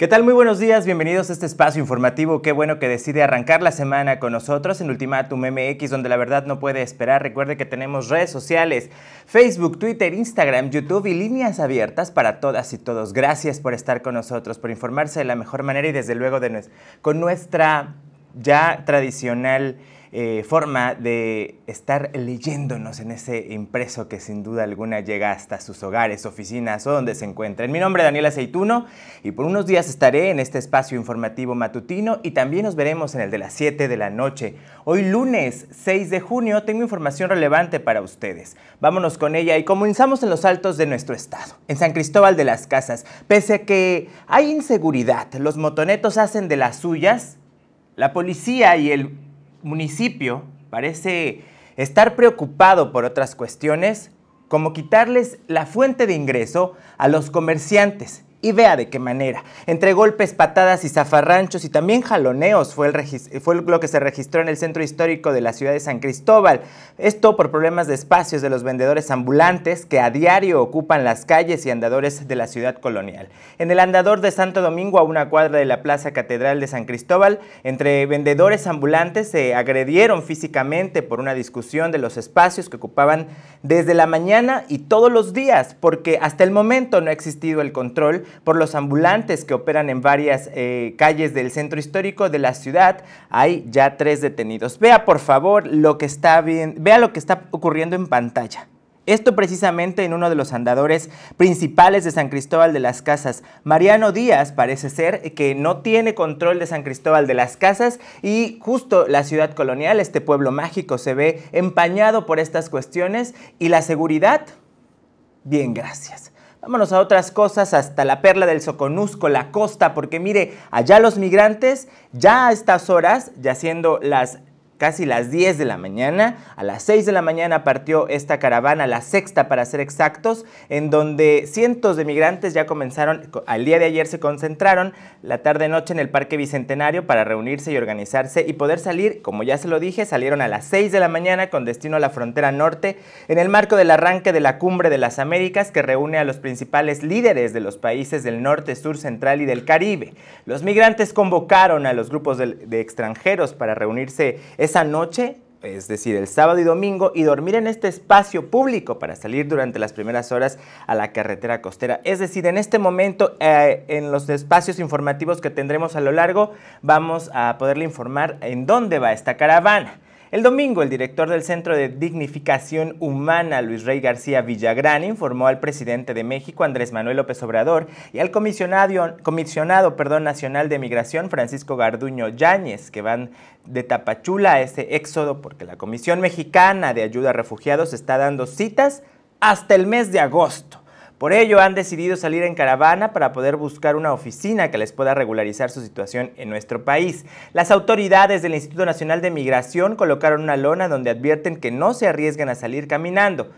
¿Qué tal? Muy buenos días, bienvenidos a este espacio informativo. Qué bueno que decide arrancar la semana con nosotros en Ultimatum MX, donde la verdad no puede esperar. Recuerde que tenemos redes sociales, Facebook, Twitter, Instagram, YouTube y líneas abiertas para todas y todos. Gracias por estar con nosotros, por informarse de la mejor manera y desde luego con nuestra ya tradicional eh, forma de estar leyéndonos en ese impreso que sin duda alguna llega hasta sus hogares, oficinas o donde se encuentren. Mi nombre es Daniel Aceituno y por unos días estaré en este espacio informativo matutino y también nos veremos en el de las 7 de la noche. Hoy lunes 6 de junio tengo información relevante para ustedes. Vámonos con ella y comenzamos en los altos de nuestro estado, en San Cristóbal de las Casas. Pese a que hay inseguridad, los motonetos hacen de las suyas, la policía y el municipio parece estar preocupado por otras cuestiones, como quitarles la fuente de ingreso a los comerciantes y vea de qué manera. Entre golpes, patadas y zafarranchos y también jaloneos fue, fue, lo que se registró en el centro histórico de la ciudad de San Cristóbal. Esto por problemas de espacios de los vendedores ambulantes que a diario ocupan las calles y andadores de la ciudad colonial. En el andador de Santo Domingo, a una cuadra de la Plaza Catedral de San Cristóbal, entre vendedores ambulantes se agredieron físicamente por una discusión de los espacios que ocupaban desde la mañana y todos los días, porque hasta el momento no ha existido el control por los ambulantes que operan en varias eh, calles del centro histórico de la ciudad. Hay ya tres detenidos. Vea por favor lo que está bien, vea lo que está ocurriendo en pantalla. Esto precisamente en uno de los andadores principales de San Cristóbal de las Casas. Mariano Díaz parece ser que no tiene control de San Cristóbal de las Casas y justo la ciudad colonial, este pueblo mágico, se ve empañado por estas cuestiones y la seguridad, bien gracias. Vámonos a otras cosas, hasta la perla del Soconusco, la costa, porque mire, allá los migrantes, ya a estas horas, ya haciendo las casi las 10 de la mañana. A las 6 de la mañana partió esta caravana, la sexta para ser exactos, en donde cientos de migrantes ya comenzaron, al día de ayer se concentraron la tarde-noche en el Parque Bicentenario para reunirse y organizarse y poder salir, como ya se lo dije, salieron a las 6 de la mañana con destino a la frontera norte en el marco del arranque de la Cumbre de las Américas que reúne a los principales líderes de los países del norte, sur, central y del Caribe. Los migrantes convocaron a los grupos de, de extranjeros para reunirse esa noche, es decir, el sábado y domingo, y dormir en este espacio público para salir durante las primeras horas a la carretera costera. Es decir, en este momento, eh, en los espacios informativos que tendremos a lo largo, vamos a poderle informar en dónde va esta caravana. El domingo, el director del Centro de Dignificación Humana, Luis Rey García Villagrán, informó al presidente de México, Andrés Manuel López Obrador, y al comisionado, nacional de migración, Francisco Garduño Yáñez, que van de Tapachula a este éxodo porque la Comisión Mexicana de Ayuda a Refugiados está dando citas hasta el mes de agosto. Por ello han decidido salir en caravana para poder buscar una oficina que les pueda regularizar su situación en nuestro país. Las autoridades del Instituto Nacional de Migración colocaron una lona donde advierten que no se arriesgan a salir caminando.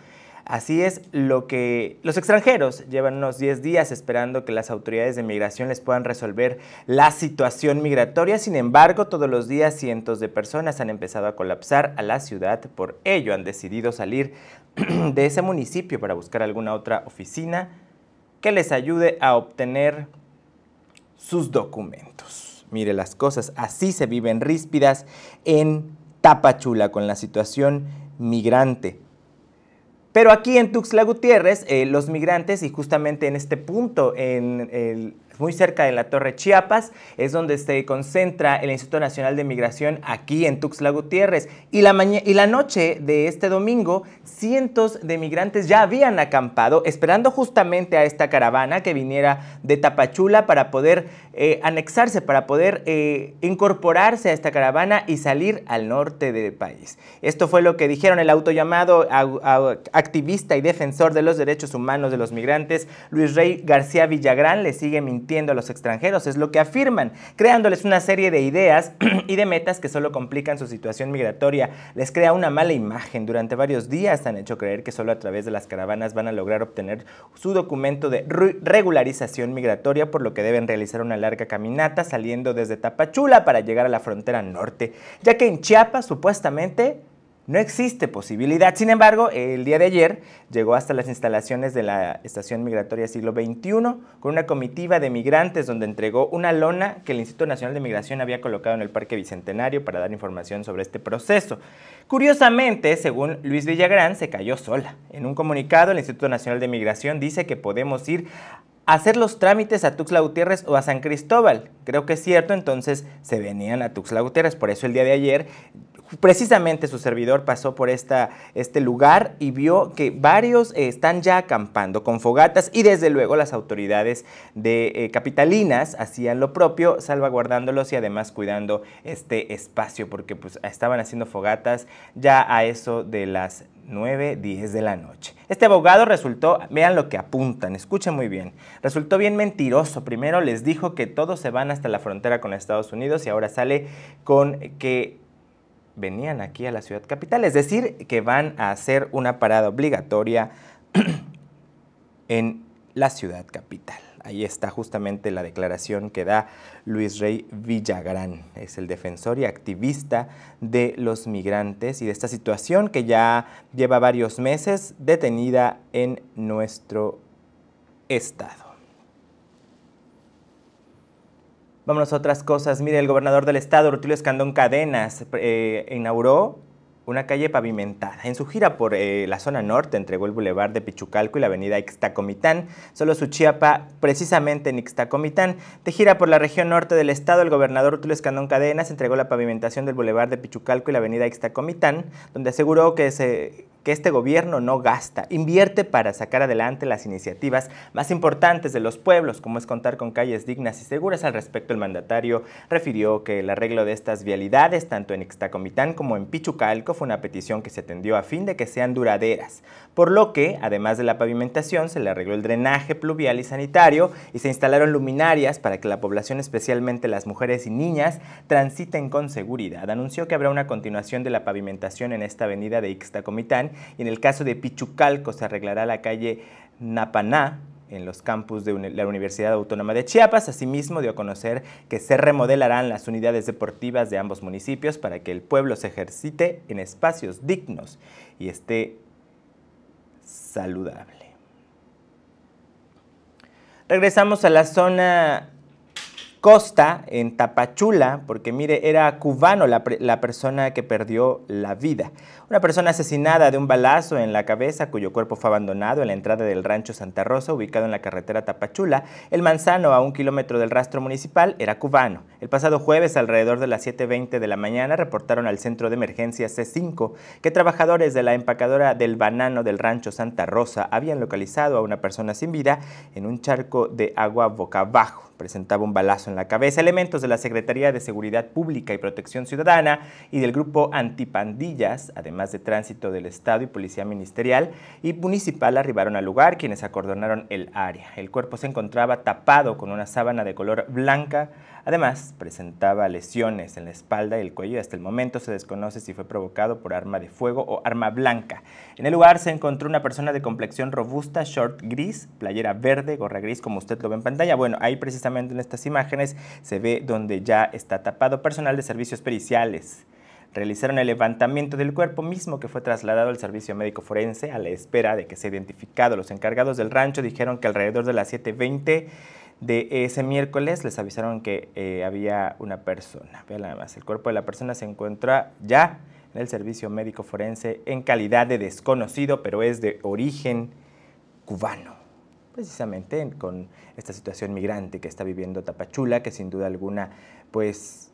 Así es lo que los extranjeros llevan unos 10 días esperando que las autoridades de migración les puedan resolver la situación migratoria. Sin embargo, todos los días cientos de personas han empezado a colapsar a la ciudad. Por ello, han decidido salir de ese municipio para buscar alguna otra oficina que les ayude a obtener sus documentos. Mire las cosas, así se viven ríspidas en Tapachula con la situación migrante. Pero aquí en Tuxtla Gutiérrez, eh, los migrantes, y justamente en este punto, muy cerca de la Torre Chiapas, es donde se concentra el Instituto Nacional de Migración aquí en Tuxtla Gutiérrez. Y la, y la noche de este domingo, cientos de migrantes ya habían acampado, esperando justamente a esta caravana que viniera de Tapachula para poder eh, anexarse, para poder eh, incorporarse a esta caravana y salir al norte del país. Esto fue lo que dijeron el autollamado activista y defensor de los derechos humanos de los migrantes, Luis Rey García Villagrán, le sigue mintiendo a los extranjeros, es lo que afirman, creándoles una serie de ideas y de metas que solo complican su situación migratoria, les crea una mala imagen. Durante varios días han hecho creer que solo a través de las caravanas van a lograr obtener su documento de regularización migratoria, por lo que deben realizar una larga caminata saliendo desde Tapachula para llegar a la frontera norte, ya que en Chiapas supuestamente no existe posibilidad. Sin embargo, el día de ayer llegó hasta las instalaciones de la Estación Migratoria Siglo XXI con una comitiva de migrantes donde entregó una lona que el Instituto Nacional de Migración había colocado en el Parque Bicentenario para dar información sobre este proceso. Curiosamente, según Luis Villagrán, se cayó sola. En un comunicado, el Instituto Nacional de Migración dice que podemos ir hacer los trámites a Tuxla Gutiérrez o a San Cristóbal. Creo que es cierto, entonces se venían a Tuxtla Gutiérrez, por eso el día de ayer precisamente su servidor pasó por esta, este lugar y vio que varios eh, están ya acampando con fogatas y desde luego las autoridades de eh, capitalinas hacían lo propio, salvaguardándolos y además cuidando este espacio porque pues estaban haciendo fogatas ya a eso de las 9, 10 de la noche. Este abogado resultó, vean lo que apuntan, escuchen muy bien, resultó bien mentiroso. Primero les dijo que todos se van hasta la frontera con Estados Unidos y ahora sale con que venían aquí a la ciudad capital, es decir, que van a hacer una parada obligatoria en la ciudad capital. Ahí está justamente la declaración que da Luis Rey Villagrán. Es el defensor y activista de los migrantes y de esta situación que ya lleva varios meses detenida en nuestro estado. Vámonos a otras cosas. Mire, el gobernador del estado, Rutilio Escandón Cadenas, eh, inauguró una calle pavimentada. En su gira por eh, la zona norte entregó el Boulevard de Pichucalco y la avenida Ixtacomitán, solo su Chiapa, precisamente en Ixtacomitán. De gira por la región norte del estado, el gobernador Utul Escandón Cadenas entregó la pavimentación del Boulevard de Pichucalco y la avenida Ixtacomitán, donde aseguró que se que este gobierno no gasta. Invierte para sacar adelante las iniciativas más importantes de los pueblos, como es contar con calles dignas y seguras. Al respecto, el mandatario refirió que el arreglo de estas vialidades, tanto en Ixtacomitán como en Pichucalco, fue una petición que se atendió a fin de que sean duraderas. Por lo que, además de la pavimentación, se le arregló el drenaje pluvial y sanitario y se instalaron luminarias para que la población, especialmente las mujeres y niñas, transiten con seguridad. Anunció que habrá una continuación de la pavimentación en esta avenida de Ixtacomitán y en el caso de Pichucalco se arreglará la calle Napaná en los campus de la Universidad Autónoma de Chiapas. Asimismo, dio a conocer que se remodelarán las unidades deportivas de ambos municipios para que el pueblo se ejercite en espacios dignos y esté saludable. Regresamos a la zona Costa, en Tapachula, porque mire, era cubano la, la, persona que perdió la vida. Una persona asesinada de un balazo en la cabeza cuyo cuerpo fue abandonado en la entrada del rancho Santa Rosa ubicado en la carretera Tapachula, el manzano a un kilómetro del rastro municipal, era cubano. El pasado jueves alrededor de las 7.20 de la mañana reportaron al centro de emergencia C5 que trabajadores de la empacadora del banano del rancho Santa Rosa habían localizado a una persona sin vida en un charco de agua boca abajo presentaba un balazo en la cabeza. Elementos de la Secretaría de Seguridad Pública y Protección Ciudadana y del grupo Antipandillas, además de tránsito del Estado y policía ministerial y municipal arribaron al lugar, quienes acordonaron el área. El cuerpo se encontraba tapado con una sábana de color blanca, además presentaba lesiones en la espalda y el cuello y hasta el momento se desconoce si fue provocado por arma de fuego o arma blanca. En el lugar se encontró una persona de complexión robusta, short gris, playera verde, gorra gris, como usted lo ve en pantalla. Bueno, ahí precisamente en estas imágenes se ve donde ya está tapado personal de servicios periciales realizaron el levantamiento del cuerpo mismo que fue trasladado al servicio médico forense a la espera de que sea identificado. Los encargados del rancho dijeron que alrededor de las 7.20 de ese miércoles les avisaron que eh, había una persona. Vean nada más, el cuerpo de la persona se encuentra ya en el servicio médico forense en calidad de desconocido, pero es de origen cubano. Precisamente con esta situación migrante que está viviendo Tapachula, que sin duda alguna, pues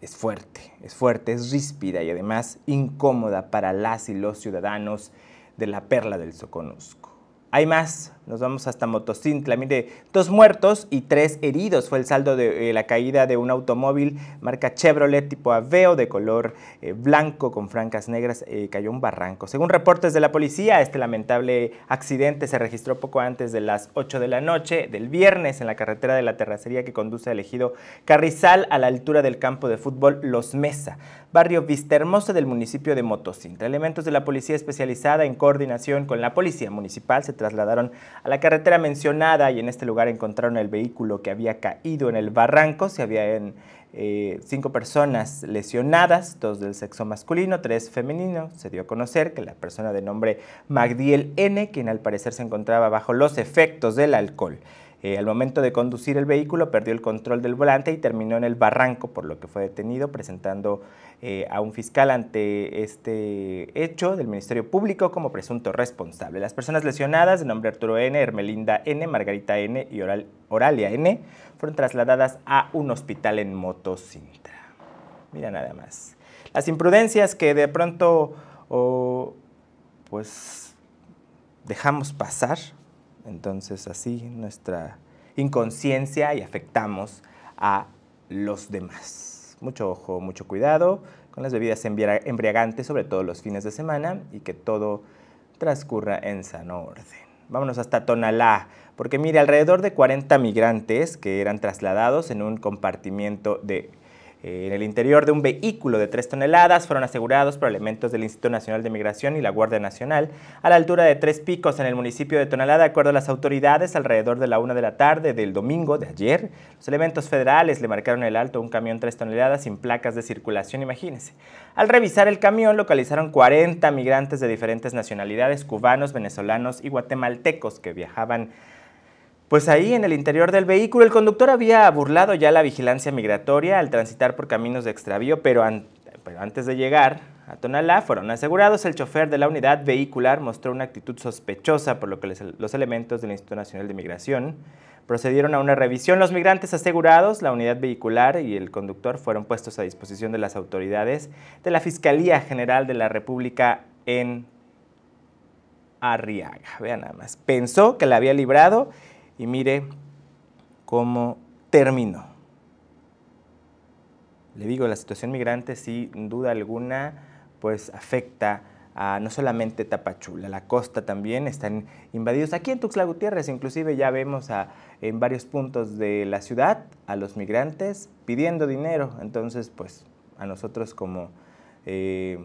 es fuerte, es fuerte, es ríspida y además incómoda para las y los ciudadanos de la perla del Soconusco. Hay más nos vamos hasta Motocintla. Mire, dos muertos y tres heridos fue el saldo de eh, la caída de un automóvil marca Chevrolet tipo Aveo de color eh, blanco con francas negras. Eh, cayó un barranco. Según reportes de la policía, este lamentable accidente se registró poco antes de las 8 de la noche del viernes en la carretera de la terracería que conduce al ejido Carrizal a la altura del campo de fútbol Los Mesa, barrio Vistermoso del municipio de Motocintla. Elementos de la policía especializada en coordinación con la policía municipal se trasladaron a la carretera mencionada y en este lugar encontraron el vehículo que había caído en el barranco. Se habían eh, cinco personas lesionadas, dos del sexo masculino, tres femenino. Se dio a conocer que la persona de nombre Magdiel N., quien al parecer se encontraba bajo los efectos del alcohol, eh, al momento de conducir el vehículo perdió el control del volante y terminó en el barranco, por lo que fue detenido, presentando eh, a un fiscal ante este hecho del Ministerio Público como presunto responsable. Las personas lesionadas, de nombre Arturo N., Hermelinda N., Margarita N. y Oralia N., fueron trasladadas a un hospital en Motocintra. Mira nada más. Las imprudencias que de pronto, pues, dejamos pasar entonces así nuestra inconsciencia y afectamos a los demás. Mucho ojo, mucho cuidado con las bebidas embriagantes, sobre todo los fines de semana, y que todo transcurra en sano orden. Vámonos hasta Tonalá, porque mire, alrededor de 40 migrantes que eran trasladados en un compartimiento de eh, en el interior de un vehículo de 3 toneladas fueron asegurados por elementos del Instituto Nacional de Migración y la Guardia Nacional a la altura de Tres Picos en el municipio de Tonalá. De acuerdo a las autoridades, alrededor de la una de la tarde del domingo de ayer, los elementos federales le marcaron el alto a un camión 3 toneladas sin placas de circulación, imagínense. Al revisar el camión localizaron 40 migrantes de diferentes nacionalidades, cubanos, venezolanos y guatemaltecos que viajaban pues ahí, en el interior del vehículo, el conductor había burlado ya la vigilancia migratoria al transitar por caminos de extravío, pero, antes de llegar a Tonalá fueron asegurados. El chofer de la unidad vehicular mostró una actitud sospechosa, por lo que los elementos del Instituto Nacional de Migración procedieron a una revisión. Los migrantes asegurados, la unidad vehicular y el conductor fueron puestos a disposición de las autoridades de la Fiscalía General de la República en Arriaga. Vean nada más. Pensó que la había librado y mire cómo terminó. Le digo, la situación migrante sin duda alguna pues afecta a no solamente Tapachula, la costa también están invadidos. Aquí en Tuxtla Gutiérrez inclusive ya vemos en varios puntos de la ciudad a los migrantes pidiendo dinero. Entonces pues a nosotros como eh,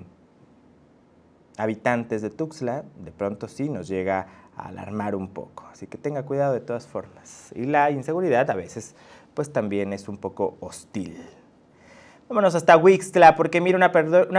habitantes de Tuxtla de pronto sí nos llega alarmar un poco. Así que tenga cuidado de todas formas. Y la inseguridad a veces pues también es un poco hostil. Vámonos hasta Wixla porque mira, una,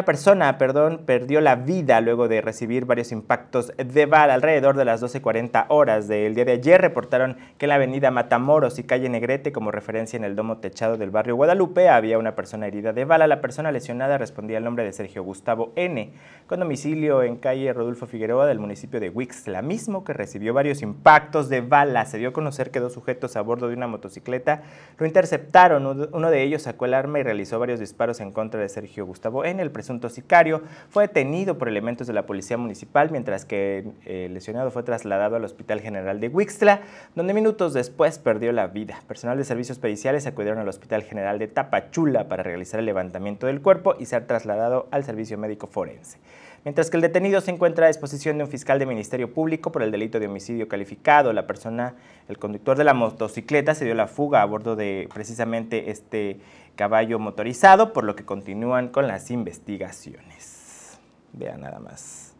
persona perdón, perdió la vida luego de recibir varios impactos de bala. Alrededor de las 12.40 horas del día de ayer reportaron que en la avenida Matamoros y calle Negrete, como referencia en el domo techado del barrio Guadalupe, había una persona herida de bala. La persona lesionada respondía al nombre de Sergio Gustavo N., con domicilio en calle Rodolfo Figueroa del municipio de Wixla mismo que recibió varios impactos de bala. Se dio a conocer que dos sujetos a bordo de una motocicleta lo interceptaron. Uno de ellos sacó el arma y realizó varios disparos en contra de Sergio Gustavo N., el presunto sicario. Fue detenido por elementos de la Policía Municipal, mientras que el lesionado fue trasladado al Hospital General de Wixla donde minutos después perdió la vida. Personal de servicios periciales acudieron al Hospital General de Tapachula para realizar el levantamiento del cuerpo y ser trasladado al servicio médico forense mientras que el detenido se encuentra a disposición de un fiscal de Ministerio Público por el delito de homicidio calificado. La persona, el conductor de la motocicleta, se dio la fuga a bordo de precisamente este caballo motorizado, por lo que continúan con las investigaciones. Vean nada más.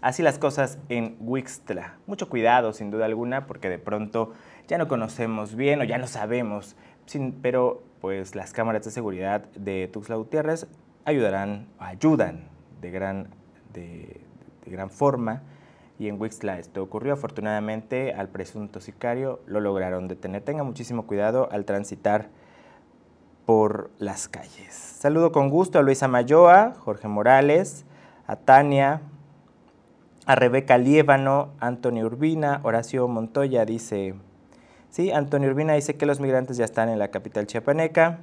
Así las cosas en Wixtra. Mucho cuidado, sin duda alguna, porque de pronto ya no conocemos bien o ya no sabemos, pero pues las cámaras de seguridad de Tuxtla Gutiérrez ayudarán, ayudan de gran, de gran forma y en Wixla esto ocurrió. Afortunadamente al presunto sicario lo lograron detener. Tenga muchísimo cuidado al transitar por las calles. Saludo con gusto a Luisa Mayoa, Jorge Morales, a Tania, a Rebeca Liébano, Antonio Urbina, Horacio Montoya dice, sí, Antonio Urbina dice que los migrantes ya están en la capital chiapaneca.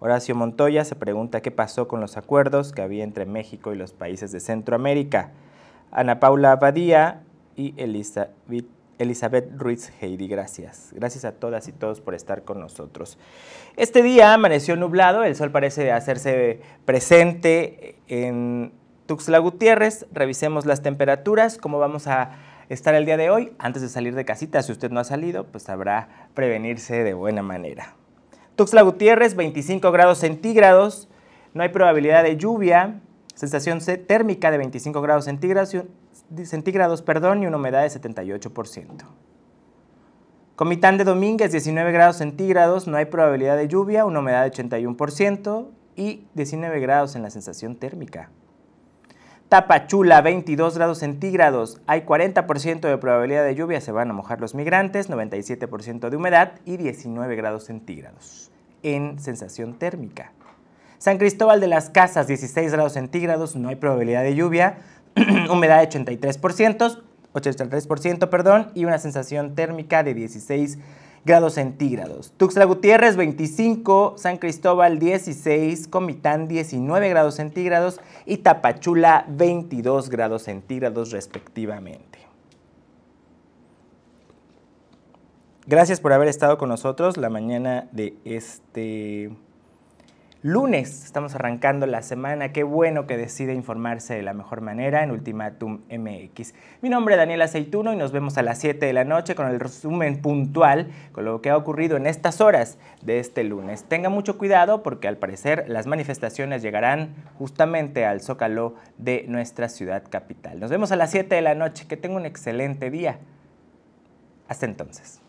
Horacio Montoya se pregunta qué pasó con los acuerdos que había entre México y los países de Centroamérica. Ana Paula Abadía y Elizabeth, Ruiz Heidi. Gracias. Gracias a todas y todos por estar con nosotros. Este día amaneció nublado, el sol parece hacerse presente en Tuxtla Gutiérrez. Revisemos las temperaturas, cómo vamos a estar el día de hoy. Antes de salir de casita, si usted no ha salido, pues sabrá prevenirse de buena manera. Tuxtla Gutiérrez, 25 grados centígrados. No hay probabilidad de lluvia sensación térmica de 25 grados centígrados perdón, y una humedad de 78%. Comitán de Domínguez, 19 grados centígrados, no hay probabilidad de lluvia, una humedad de 81% y 19 grados en la sensación térmica. Tapachula, 22 grados centígrados, hay 40% de probabilidad de lluvia, se van a mojar los migrantes, 97% de humedad y 19 grados centígrados en sensación térmica. San Cristóbal de las Casas, 16 grados centígrados, no hay probabilidad de lluvia, humedad de 83%, 83%, perdón, y una sensación térmica de 16 grados centígrados. Tuxtla Gutiérrez 25, San Cristóbal 16, Comitán 19 grados centígrados y Tapachula 22 grados centígrados respectivamente. Gracias por haber estado con nosotros la mañana de este Lunes, estamos arrancando la semana, qué bueno que decide informarse de la mejor manera en Ultimatum MX. Mi nombre es Daniel Aceituno y nos vemos a las 7 de la noche con el resumen puntual con lo que ha ocurrido en estas horas de este lunes. Tenga mucho cuidado porque al parecer las manifestaciones llegarán justamente al zócalo de nuestra ciudad capital. Nos vemos a las 7 de la noche, que tenga un excelente día. Hasta entonces.